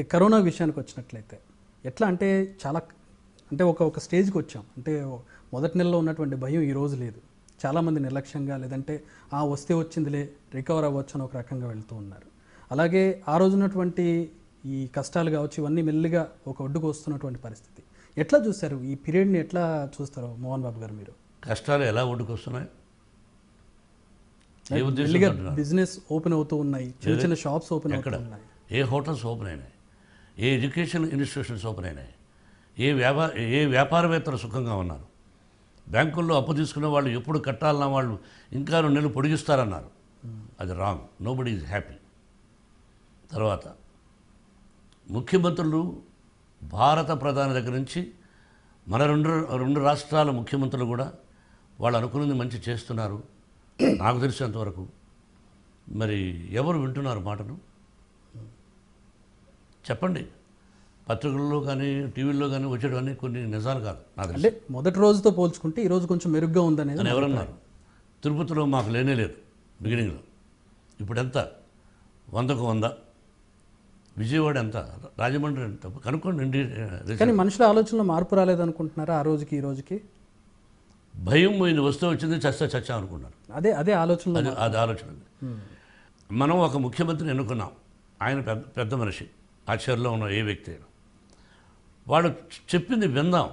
ఈ కరోనా విషయానికి వచ్చినట్లయితే ఎట్లా అంటే చాలా అంటే ఒక ఒక స్టేజ్కి వచ్చాం అంటే మొదటి నెలలో ఉన్నటువంటి భయం ఈరోజు లేదు చాలామంది నిర్లక్ష్యంగా లేదంటే ఆ వస్తే వచ్చిందిలే రికవర్ అవ్వచ్చు అని ఒక రకంగా వెళ్తూ ఉన్నారు అలాగే ఆ రోజున్నటువంటి ఈ కష్టాలు కావచ్చు ఇవన్నీ మెల్లిగా ఒక ఒడ్డుకు వస్తున్నటువంటి పరిస్థితి ఎట్లా చూస్తారు ఈ పీరియడ్ని ఎట్లా చూస్తారు మోహన్ బాబు గారు మీరు కష్టాలు ఎలా వస్తున్నాయి బిజినెస్ ఓపెన్ అవుతూ ఉన్నాయి చిన్న చిన్న షాప్స్ ఓపెన్ అవుతున్నాయి ఉన్నాయి ఏ హోటల్స్ ఓపెన్ అయినాయి ఏ ఎడ్యుకేషన్ ఇన్స్టిట్యూషన్స్ ఓపెన్ అయినాయి ఏ వ్యాపార ఏ వ్యాపారవేత్తలు సుఖంగా ఉన్నారు బ్యాంకుల్లో అప్పు తీసుకునే వాళ్ళు ఎప్పుడు కట్టాలన్నా వాళ్ళు ఇంకా రెండు నెలలు పొడిగిస్తారన్నారు అది రాంగ్ నోబడి ఈజ్ హ్యాపీ తర్వాత ముఖ్యమంత్రులు భారత ప్రధాని దగ్గర నుంచి మన రెండు రెండు రాష్ట్రాల ముఖ్యమంత్రులు కూడా వాళ్ళు అనుకున్నది మంచి చేస్తున్నారు నాకు తెలిసినంతవరకు మరి ఎవరు వింటున్నారు మాటను చెప్పండి పత్రికల్లో కానీ టీవీల్లో కానీ వచ్చేటవన్నీ కొన్ని నిజాలు కాదు నాకు అంటే మొదటి రోజుతో పోల్చుకుంటే ఈరోజు కొంచెం మెరుగ్గా అని ఎవరన్నారు తిరుపతిలో మాకు లేనే లేదు బిగినింగ్లో ఇప్పుడు ఎంత వందకు వంద విజయవాడ ఎంత రాజమండ్రి ఎంత కనుక్కోండి కానీ మనుషుల ఆలోచనలో మార్పు రాలేదనుకుంటున్నారా ఆ రోజుకి ఈ రోజుకి భయం పోయిన వస్తువు వచ్చింది చస్తా చచ్చా అనుకున్నారు అదే అదే ఆలోచన అది ఆలోచన మనం ఒక ముఖ్యమంత్రిని ఎన్నుకున్నాం ఆయన పెద్ద పెద్ద మనిషి ఆచార్యలో ఉన్న ఏ వ్యక్తి అయినా వాళ్ళు చెప్పింది విందాం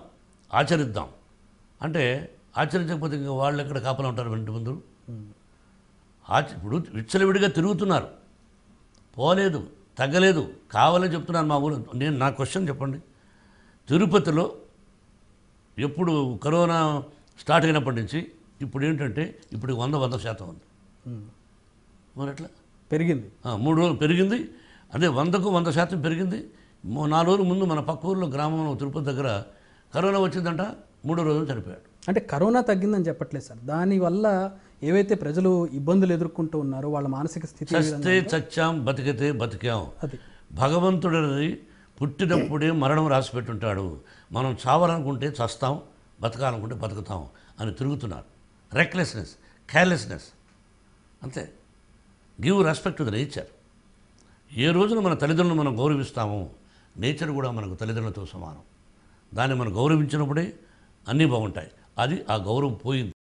ఆచరిద్దాం అంటే ఆచరించకపోతే ఇంకా వాళ్ళు ఎక్కడ కాపలా ఉంటారు వెంట ముందు ఆచ ఇప్పుడు విచ్చలవిడిగా తిరుగుతున్నారు పోలేదు తగ్గలేదు కావాలని చెప్తున్నాను మా ఊరు నేను నా క్వశ్చన్ చెప్పండి తిరుపతిలో ఎప్పుడు కరోనా స్టార్ట్ అయినప్పటి నుంచి ఇప్పుడు ఏంటంటే ఇప్పుడు వంద వంద శాతం ఉంది మరి ఎట్లా పెరిగింది మూడు రోజులు పెరిగింది అదే వందకు వంద శాతం పెరిగింది నాలుగు రోజుల ముందు మన పక్క ఊర్లో గ్రామంలో తిరుపతి దగ్గర కరోనా వచ్చిందంట మూడో రోజులు చనిపోయాడు అంటే కరోనా తగ్గిందని చెప్పట్లేదు సార్ దానివల్ల ఏవైతే ప్రజలు ఇబ్బందులు ఎదుర్కొంటూ ఉన్నారో వాళ్ళ మానసిక స్థితి చస్తే చచ్చాం బతికితే బతికాం భగవంతుడిని పుట్టినప్పుడే మరణం రాసి పెట్టుంటాడు మనం చావాలనుకుంటే చస్తాం బతకాలనుకుంటే బతుకుతాం అని తిరుగుతున్నారు రెక్లెస్నెస్ కేర్లెస్నెస్ అంతే give respect to the nature ఏ రోజున మన తల్లిదండ్రులు మనం గౌరవిస్తామో నేచర్ కూడా మనకు తల్లిదండ్రులతో సమానం దాన్ని మనం గౌరవించినప్పుడే అన్నీ బాగుంటాయి అది ఆ గౌరవం పోయింది